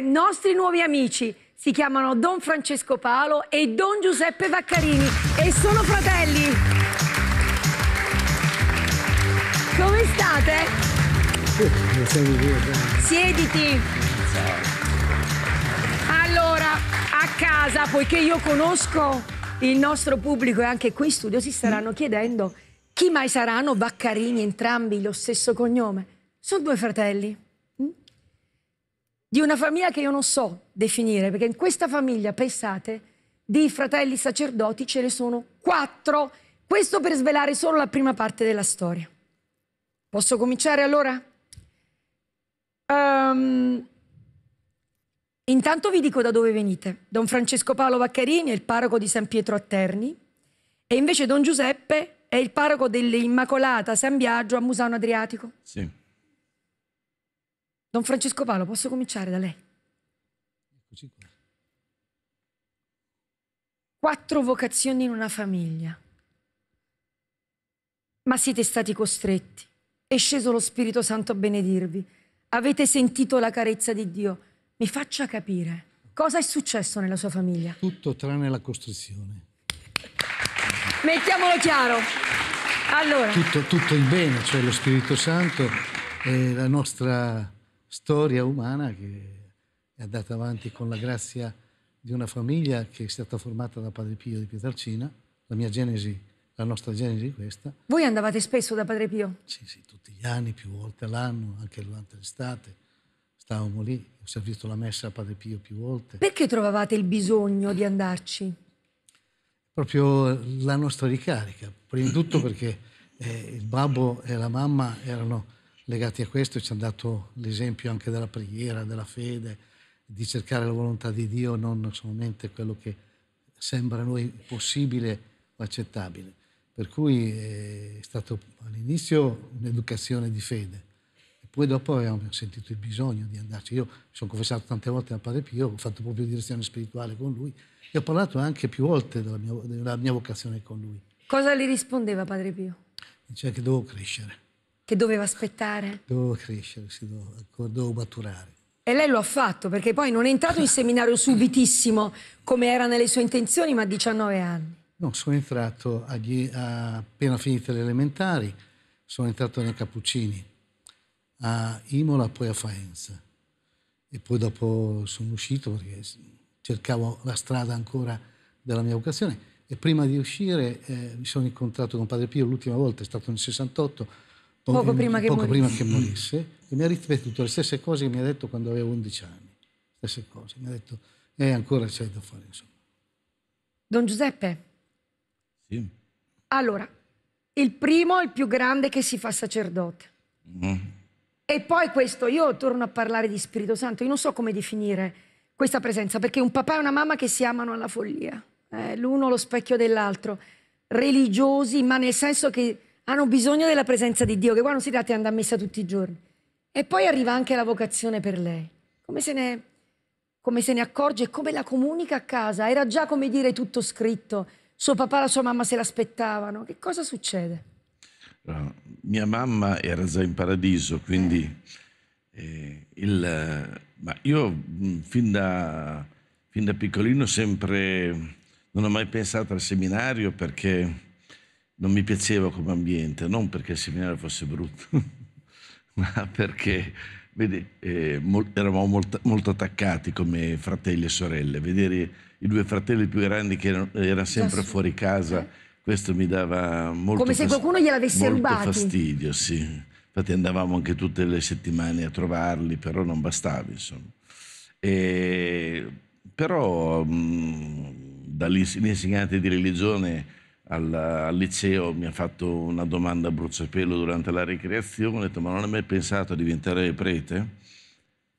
nostri nuovi amici. Si chiamano Don Francesco Paolo e Don Giuseppe Vaccarini e sono fratelli. Come state? Siediti. Allora, a casa, poiché io conosco il nostro pubblico e anche qui in studio, si staranno chiedendo chi mai saranno Vaccarini, entrambi lo stesso cognome. Sono due fratelli di una famiglia che io non so definire, perché in questa famiglia, pensate, di fratelli sacerdoti ce ne sono quattro. Questo per svelare solo la prima parte della storia. Posso cominciare allora? Um, intanto vi dico da dove venite. Don Francesco Paolo Vaccarini è il parroco di San Pietro a Terni e invece Don Giuseppe è il parroco dell'Immacolata San Biagio a Musano Adriatico. Sì. Don Francesco Paolo, posso cominciare da lei? Eccoci qua. Quattro vocazioni in una famiglia. Ma siete stati costretti. È sceso lo Spirito Santo a benedirvi. Avete sentito la carezza di Dio. Mi faccia capire cosa è successo nella sua famiglia. Tutto tranne la costrizione. Mettiamolo chiaro. Allora. Tutto, tutto il bene, cioè lo Spirito Santo, è la nostra storia umana che è andata avanti con la grazia di una famiglia che è stata formata da Padre Pio di Pietralcina, la mia genesi, la nostra genesi è questa. Voi andavate spesso da Padre Pio? Sì, sì, tutti gli anni, più volte all'anno, anche durante l'estate. Stavamo lì, ho servito la messa a Padre Pio più volte. Perché trovavate il bisogno di andarci? Proprio la nostra ricarica, prima di tutto perché eh, il babbo e la mamma erano legati a questo ci hanno dato l'esempio anche della preghiera, della fede, di cercare la volontà di Dio, non solamente quello che sembra a noi possibile o accettabile. Per cui eh, è stato all'inizio un'educazione di fede, e poi dopo abbiamo sentito il bisogno di andarci. Io mi sono confessato tante volte a Padre Pio, ho fatto proprio direzione spirituale con lui e ho parlato anche più volte della mia, della mia vocazione con lui. Cosa gli rispondeva Padre Pio? Diceva che dovevo crescere che doveva aspettare? Dovevo crescere, sì, dovevo, dovevo maturare. E lei lo ha fatto, perché poi non è entrato in seminario subitissimo, come era nelle sue intenzioni, ma a 19 anni. No, sono entrato agli, a, appena finite le elementari, sono entrato nei Cappuccini, a Imola, poi a Faenza. E poi dopo sono uscito perché cercavo la strada ancora della mia vocazione. E prima di uscire eh, mi sono incontrato con Padre Pio l'ultima volta, è stato nel 68, poco, poco, prima, che poco prima, che morisse, e mi ha ripetuto le stesse cose che mi ha detto quando avevo 11 anni. Stesse cose, mi ha detto, e eh, ancora c'è da fare, insomma. Don Giuseppe? Sì. Allora, il primo, il più grande che si fa sacerdote. Mm. E poi questo, io torno a parlare di Spirito Santo, io non so come definire questa presenza, perché un papà e una mamma che si amano alla follia, eh, l'uno lo specchio dell'altro, religiosi, ma nel senso che hanno bisogno della presenza di Dio, che qua non si tratta di andare a messa tutti i giorni. E poi arriva anche la vocazione per lei. Come se ne, come se ne accorge e come la comunica a casa? Era già, come dire, tutto scritto. Suo papà e la sua mamma se l'aspettavano. Che cosa succede? No, mia mamma era già in paradiso, quindi eh. Eh, il, ma io mm, fin da, fin da piccolino sempre non ho mai pensato al seminario perché non mi piaceva come ambiente, non perché il seminario fosse brutto, ma perché vedi, eh, mol, eravamo molto, molto, attaccati come fratelli e sorelle. Vedere i due fratelli più grandi che erano, erano sempre Già, fuori casa, eh. questo mi dava molto, fastidio. come se qualcuno gliel'avesse rubato. fastidio. Sì. Infatti andavamo anche tutte le settimane a trovarli, però non bastava, insomma. E, però mh, mm, dagli di religione al, al liceo mi ha fatto una domanda a bruciapelo durante la ricreazione, ha detto ma non hai mai pensato a diventare prete?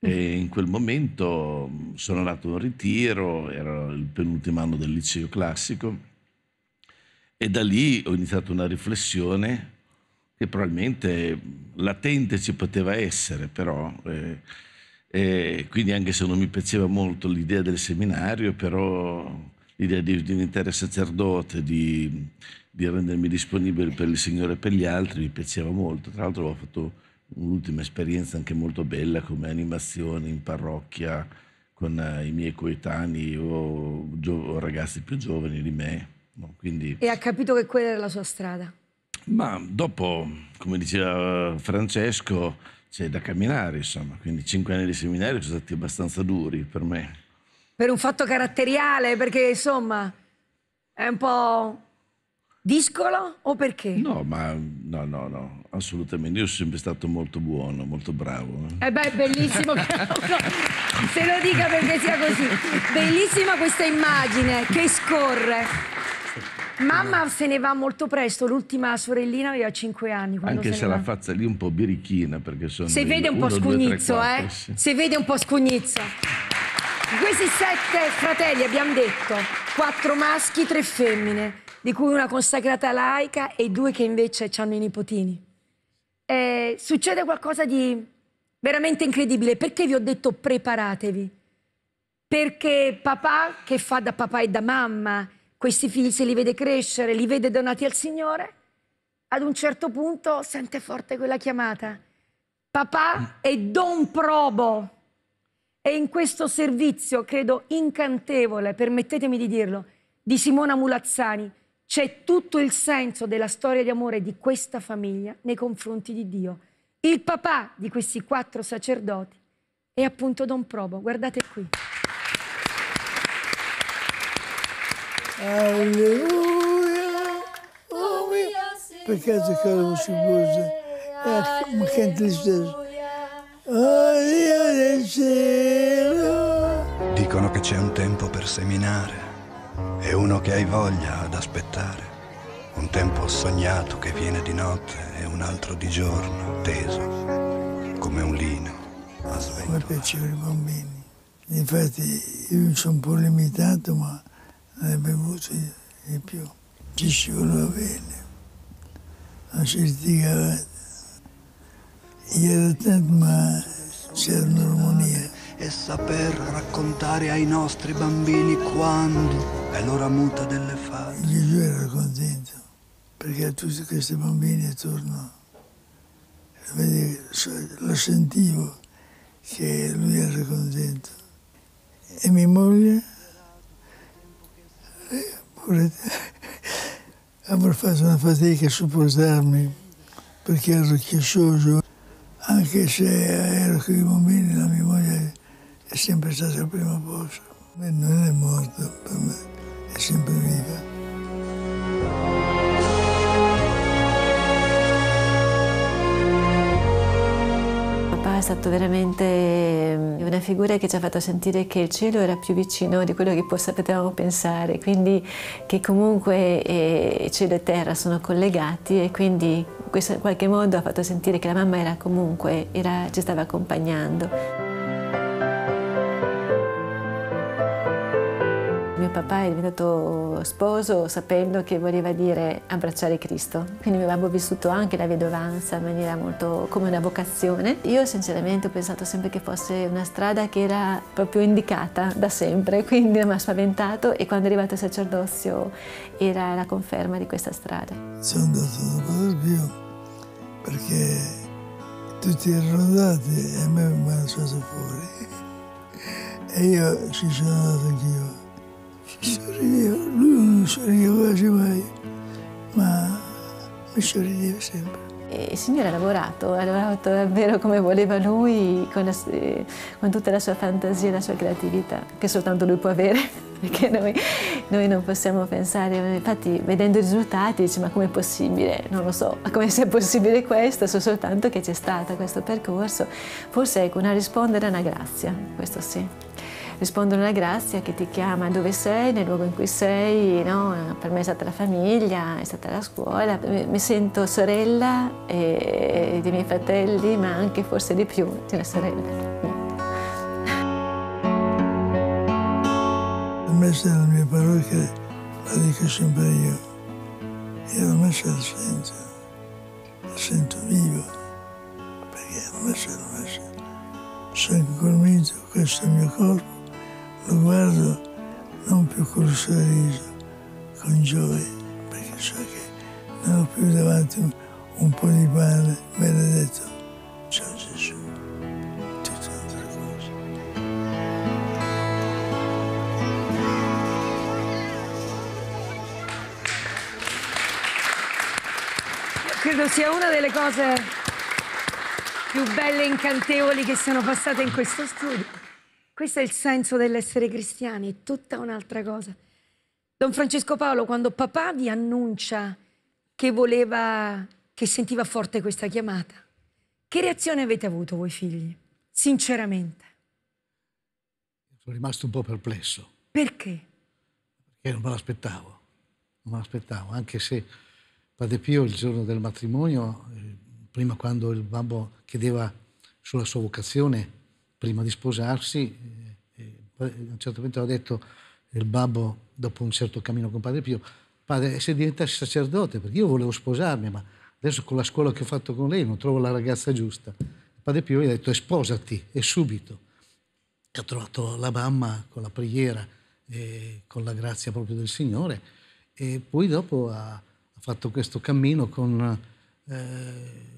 E in quel momento mm, sono andato in ritiro, era il penultimo anno del liceo classico, e da lì ho iniziato una riflessione che probabilmente mm, latente ci poteva essere, però, eh, eh, quindi anche se non mi piaceva molto l'idea del seminario, però l'idea di diventare sacerdote, di, di, rendermi disponibile per il Signore e per gli altri mi piaceva molto. Tra l'altro ho fatto un'ultima esperienza anche molto bella come animazione in parrocchia con eh, i miei coetanei o, o ragazzi più giovani di me. No, quindi... E ha capito che quella era la sua strada? Ma dopo, come diceva Francesco, c'è da camminare, insomma. Quindi cinque anni di seminario sono stati abbastanza duri per me per un fatto caratteriale, perché insomma è un po' discolo o perché? No, ma no, no, no, assolutamente. Io sono sempre stato molto buono, molto bravo. Eh, eh beh, è bellissimo se lo dica perché sia così. Bellissima questa immagine che scorre. Mamma se ne va molto presto, l'ultima sorellina aveva 5 anni. Anche se, se la faccia lì un po' birichina perché sono... Se vede un po' scugnizzo, eh? Se vede un po' scugnizzo. Di questi sette fratelli abbiamo detto quattro maschi, tre femmine, di cui una consacrata laica e due che invece hanno i nipotini. E eh, succede qualcosa di veramente incredibile. Perché vi ho detto preparatevi? Perché papà, che fa da papà e da mamma, questi figli se li vede crescere, li vede donati al Signore, ad un certo punto sente forte quella chiamata. Papà è Don Probo. E in questo servizio, credo incantevole, permettetemi di dirlo, di Simona Mulazzani, c'è tutto il senso della storia di amore di questa famiglia nei confronti di Dio. Il papà di questi quattro sacerdoti è appunto Don Probo. Guardate qui. Alleluia! Peccato che non si può. Ma che tristezza pensiero. Dicono che c'è un tempo per seminare e uno che hai voglia ad aspettare. Un tempo sognato che viene di notte e un altro di giorno, teso, come un lino a svegliare. Come piaceva i bambini. Infatti io sono un po' limitato, ma ne ho bevuto di più. Ci scivolava bene, non si litigava. Io ero tanto, ma cernomonia. E saper raccontare ai nostri bambini quando è l'ora muta delle fasi. Gesù era contento perché a tutti questi bambini attorno lo sentivo che lui era contento. E mia moglie eh, pure avrà fatto una fatica a supportarmi perché ero chiassoso. que se escribió bien en la memoria siempre está el primo esposo. No es muerto, es siempre vivo. stato veramente ehm, una figura che ci ha fatto sentire che il cielo era più vicino di quello che potevamo pensare, quindi che comunque eh, cielo e terra sono collegati e quindi questo in qualche modo ha fatto sentire che la mamma era comunque, era, ci stava accompagnando. papà è diventato sposo sapendo che voleva dire abbracciare Cristo. Quindi avevamo vissuto anche la vedovanza in maniera molto come una vocazione. Io sinceramente ho pensato sempre che fosse una strada che era proprio indicata da sempre, quindi mi ha spaventato e quando è arrivato il sacerdozio era la conferma di questa strada. Sono andato da Padre Pio perché tutti erano andati e a me mi hanno lasciato fuori. E io ci sono andato anch'io sorrideva, lui non sorrideva quasi mai, ma mi sorrideva sempre. E il Signore ha lavorato, ha lavorato davvero come voleva lui, con, la, con, tutta la sua fantasia e la sua creatività, che soltanto lui può avere, perché noi, noi non possiamo pensare, infatti vedendo i risultati dice ma com'è possibile, non lo so, ma come sia possibile questo, so soltanto che c'è stato questo percorso, forse ecco una rispondere è una grazia, questo sì rispondono alla grazia che ti chiama dove sei, nel luogo in cui sei, no? per me è stata la famiglia, è stata la scuola, mi sento sorella e, dei miei fratelli, ma anche forse di più di una sorella. La messa mie parole che la dico sempre io, io la messa la sento, la sento vivo, perché la messa è la messa. Sono convinto, questo è il mio corpo, lo guardo non più col sorriso, con gioia, perché so che non ho più davanti un, un po' di pane, benedetto, Ciao Gesù, tutta un'altra cosa. Credo sia una delle cose più belle e incantevoli che siano passate in questo studio. Questo è il senso dell'essere cristiani, è tutta un'altra cosa. Don Francesco Paolo, quando papà vi annuncia che voleva, che sentiva forte questa chiamata, che reazione avete avuto voi figli, sinceramente? Sono rimasto un po' perplesso. Perché? Perché non me l'aspettavo, non me l'aspettavo, anche se Padre Pio il giorno del matrimonio, eh, prima quando il bambino chiedeva sulla sua vocazione, prima di sposarsi, eh, eh a un certo punto ha detto il babbo, dopo un certo cammino con padre Pio, padre, se diventassi sacerdote, perché io volevo sposarmi, ma adesso con la scuola che ho fatto con lei non trovo la ragazza giusta. Padre Pio gli ha detto, eh, sposati, e subito. Ha trovato la mamma con la preghiera, eh, con la grazia proprio del Signore, e poi dopo ha, ha fatto questo cammino con... Eh,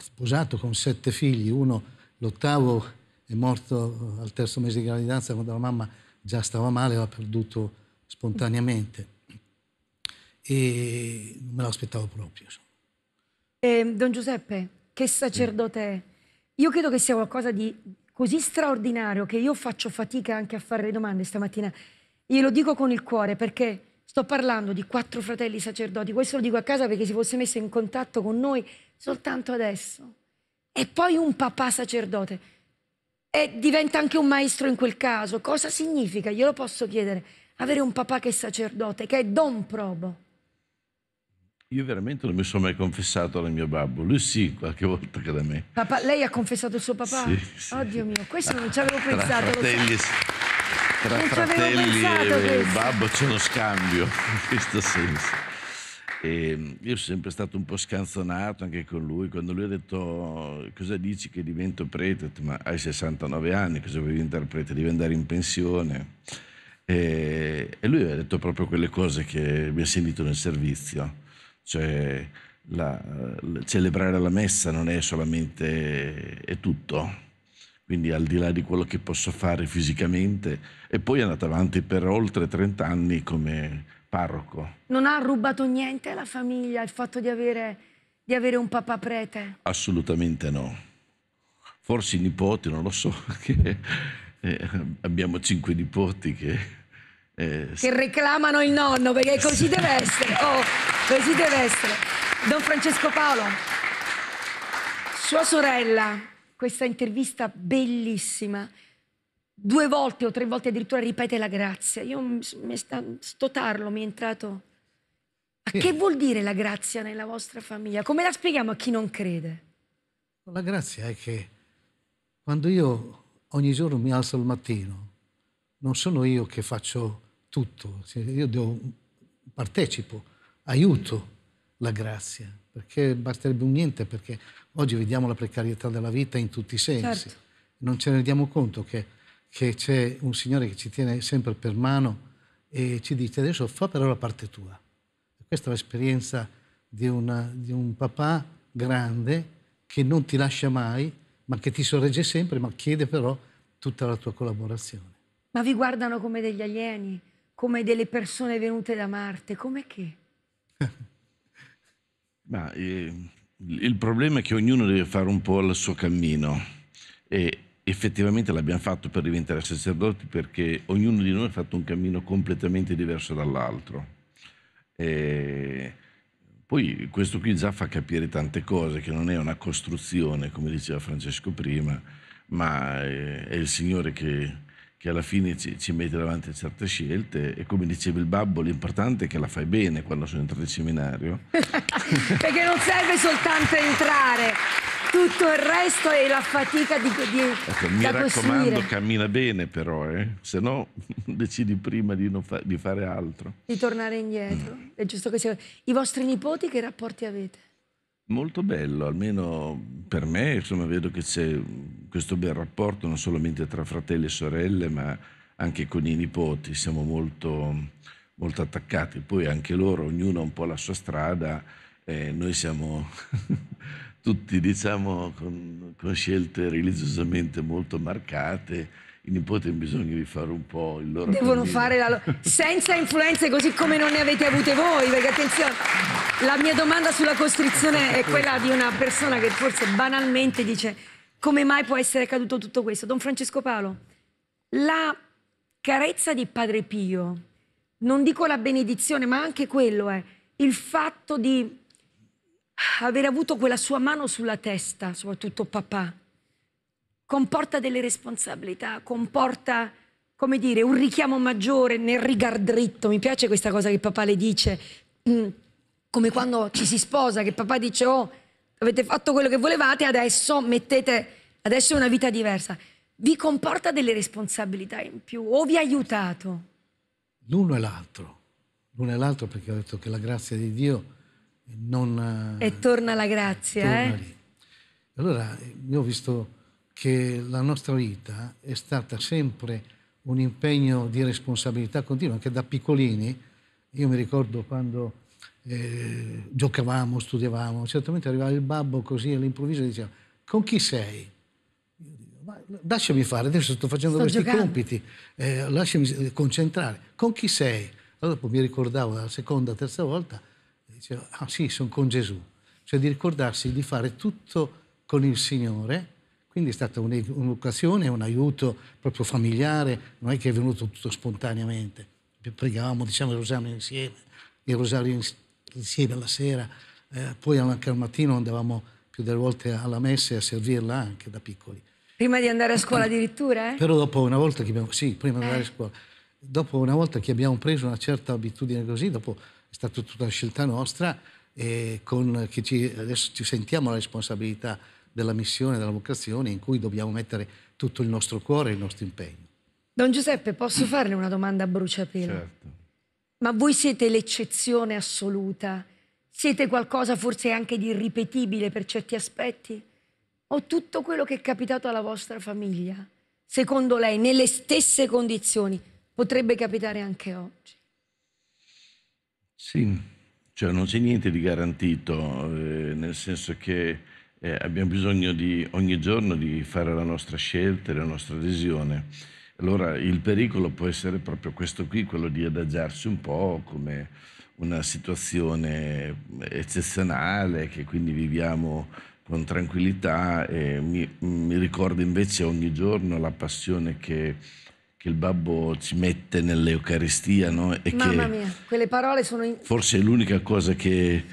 sposato con sette figli, uno l'ottavo è morto al terzo mese di gravidanza quando la mamma già stava male, l'ha perduto spontaneamente e non me l'aspettavo proprio. Eh, Don Giuseppe, che sacerdote è? Io credo che sia qualcosa di così straordinario che io faccio fatica anche a fare le domande stamattina. Glielo dico con il cuore perché sto parlando di quattro fratelli sacerdoti, questo lo dico a casa perché si fosse messo in contatto con noi soltanto adesso. E poi un papà sacerdote e diventa anche un maestro in quel caso. Cosa significa, glielo posso chiedere, avere un papà che è sacerdote, che è Don Probo? Io veramente non mi sono mai confessato al mio babbo, lui sì, qualche volta che da me. Papà, lei ha confessato il suo papà? Sì, sì. Oddio mio, questo non ci avevo ah, pensato. Fratelli, tra fratelli e pensato, e babbo c'è uno scambio in questo senso. E ehm, io sono sempre stato un po' scanzonato anche con lui, quando lui ha detto cosa dici che divento prete, ma hai 69 anni, cosa vuoi diventare prete? Devi andare in pensione. E, e lui ha detto proprio quelle cose che mi ha sentito nel servizio, cioè la, la, celebrare la messa non è solamente, è tutto, quindi al di là di quello che posso fare fisicamente. E poi è andato avanti per oltre 30 anni come parroco. Non ha rubato niente alla famiglia il fatto di avere, di avere un papà prete? Assolutamente no. Forse i nipoti, non lo so, che, eh, abbiamo cinque nipoti che... Eh, che reclamano il nonno, perché così deve essere. Oh, così deve essere. Don Francesco Paolo, sua sorella, questa intervista bellissima, due volte o tre volte addirittura ripete la grazia. Io mi sta, sto tarlo, mi è entrato. Ma che vuol dire la grazia nella vostra famiglia? Come la spieghiamo a chi non crede? La grazia è che quando io ogni giorno mi alzo al mattino, non sono io che faccio tutto, io devo, partecipo, aiuto la grazia, perché basterebbe un niente, perché oggi vediamo la precarietà della vita in tutti i sensi. Certo. Non ce ne rendiamo conto che che c'è un Signore che ci tiene sempre per mano e ci dice adesso fa però la parte tua. Questa è l'esperienza di, una, di un papà grande che non ti lascia mai, ma che ti sorregge sempre, ma chiede però tutta la tua collaborazione. Ma vi guardano come degli alieni, come delle persone venute da Marte, come che? ma, eh, il problema è che ognuno deve fare un po' il suo cammino. E effettivamente l'abbiamo fatto per diventare sacerdoti perché ognuno di noi ha fatto un cammino completamente diverso dall'altro. poi questo qui già fa capire tante cose, che non è una costruzione, come diceva Francesco prima, ma eh, è il Signore che, che alla fine ci, ci, mette davanti a certe scelte e come diceva il babbo l'importante è che la fai bene quando sono entrato in seminario perché non serve soltanto entrare tutto il resto è la fatica di, di ecco, Mi raccomando, costruire. cammina bene però, eh? se no decidi prima di, fa di, fare altro. Di tornare indietro, mm. è giusto che sia. I vostri nipoti che rapporti avete? Molto bello, almeno per me, insomma, vedo che c'è questo bel rapporto non solamente tra fratelli e sorelle, ma anche con i nipoti, siamo molto, molto attaccati. Poi anche loro, ognuno ha un po' la sua strada, eh, noi siamo... tutti diciamo con, con scelte religiosamente molto marcate, i nipoti hanno bisogno di fare un po' il loro devono cammino. fare la loro senza influenze così come non ne avete avute voi perché attenzione la mia domanda sulla costrizione è quella di una persona che forse banalmente dice come mai può essere accaduto tutto questo Don Francesco Paolo la carezza di Padre Pio non dico la benedizione ma anche quello è il fatto di aver avuto quella sua mano sulla testa, soprattutto papà, comporta delle responsabilità, comporta, come dire, un richiamo maggiore nel rigar dritto. Mi piace questa cosa che papà le dice, mm, come quando ci si sposa, che papà dice, oh, avete fatto quello che volevate, adesso mettete, adesso è una vita diversa. Vi comporta delle responsabilità in più o vi ha aiutato? L'uno e l'altro, l'uno e l'altro perché ho detto che la grazia di Dio non... E torna la grazia, torna eh? Allora, eh, io ho visto che la nostra vita è stata sempre un impegno di responsabilità continua, anche da piccolini. Io mi ricordo quando eh, giocavamo, studiavamo, certamente arrivava il babbo così all'improvviso e diceva con chi sei? Io Ma lasciami fare, adesso sto facendo sto questi giocando. compiti, eh, lasciami concentrare. Con chi sei? Allora poi mi ricordavo la seconda, terza volta, dice, ah sì, sono con Gesù, cioè di ricordarsi di fare tutto con il Signore, quindi è stata un'occasione, un aiuto proprio familiare, non è che è venuto tutto spontaneamente, pregavamo diciamo il rosario insieme, il rosario insieme alla sera, eh, poi anche al mattino andavamo più delle volte alla messa e a servirla anche da piccoli. Prima di andare a scuola addirittura? Eh? Però dopo una volta che abbiamo... Sì, prima di andare a eh. scuola. Dopo una volta che abbiamo preso una certa abitudine così, dopo è stata tutta una scelta nostra e ci, adesso ci sentiamo la responsabilità della missione, della vocazione in cui dobbiamo mettere tutto il nostro cuore e il nostro impegno. Don Giuseppe, posso farle una domanda a bruciapelo? Certo. Ma voi siete l'eccezione assoluta? Siete qualcosa forse anche di irripetibile per certi aspetti? O tutto quello che è capitato alla vostra famiglia, secondo lei, nelle stesse condizioni, potrebbe capitare anche oggi? Sì, cioè non c'è niente di garantito, eh, nel senso che eh, abbiamo bisogno di, ogni giorno di fare la nostra scelta e la nostra adesione. Allora il pericolo può essere proprio questo qui, quello di adagiarsi un po' come una situazione eccezionale che quindi viviamo con tranquillità mi, mi ricorda invece ogni giorno la passione che che il babbo ci mette nell'Eucaristia, no? Mamma che mia, quelle parole sono... In... Forse è l'unica cosa che,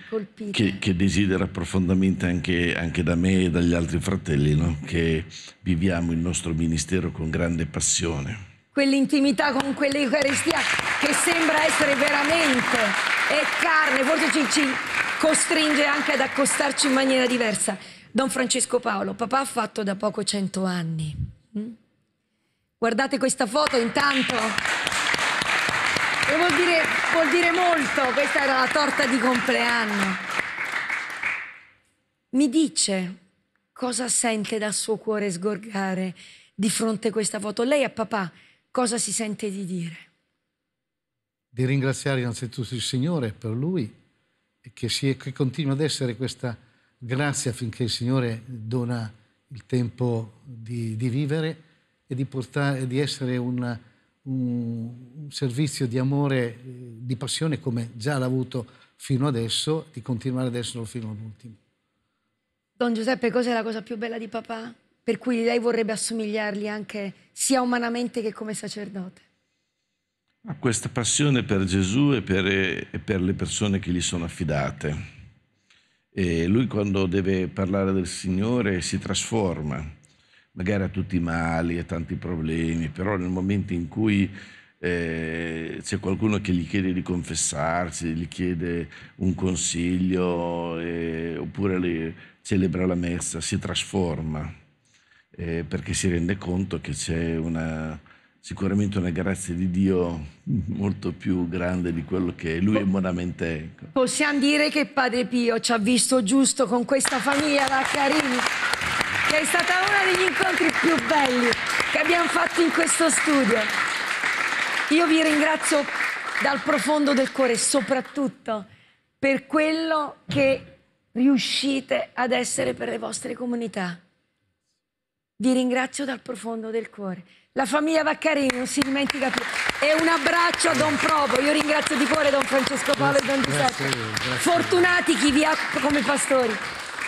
che, che desidera profondamente anche, anche, da me e dagli altri fratelli, no? Che viviamo il nostro ministero con grande passione. Quell'intimità con quell'Eucaristia che sembra essere veramente è carne, forse ci, ci costringe anche ad accostarci in maniera diversa. Don Francesco Paolo, papà ha fatto da poco cento anni. Guardate questa foto intanto. E vuol dire, vuol dire molto, questa era la torta di compleanno. Mi dice cosa sente dal suo cuore sgorgare di fronte a questa foto. Lei a papà cosa si sente di dire? Di ringraziare innanzitutto il Signore per lui e che, è, che continua ad essere questa grazia finché il Signore dona il tempo di, di vivere e di, portare, di essere un, un, servizio di amore, di passione come già l'ha avuto fino adesso, di continuare ad esserlo fino all'ultimo. Don Giuseppe, cos'è la cosa più bella di papà? Per cui lei vorrebbe assomigliargli anche sia umanamente che come sacerdote? A questa passione per Gesù e per, e per le persone che gli sono affidate. E lui quando deve parlare del Signore si trasforma magari ha tutti i mali, ha tanti problemi, però nel momento in cui eh, c'è qualcuno che gli chiede di confessarsi, gli chiede un consiglio eh, oppure le, celebra la messa, si trasforma eh, perché si rende conto che c'è una, sicuramente una grazia di Dio molto più grande di quello che lui umanamente è. Possiamo dire che Padre Pio ci ha visto giusto con questa famiglia da Carini che è stata uno degli incontri più belli che abbiamo fatto in questo studio. Io vi ringrazio dal profondo del cuore, soprattutto per quello che riuscite ad essere per le vostre comunità. Vi ringrazio dal profondo del cuore. La famiglia Vaccarini non si dimentica più. E un abbraccio a Don Provo. Io ringrazio di cuore Don Francesco Paolo grazie, e Don Giuseppe. Grazie, grazie. Fortunati chi vi ha come pastori.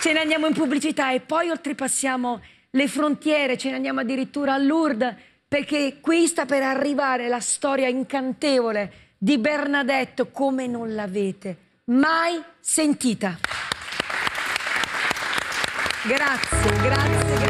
Ce ne andiamo in pubblicità e poi oltrepassiamo le frontiere, ce ne andiamo addirittura a Lourdes, perché qui sta per arrivare la storia incantevole di Bernadette come non l'avete mai sentita. Grazie, grazie, grazie.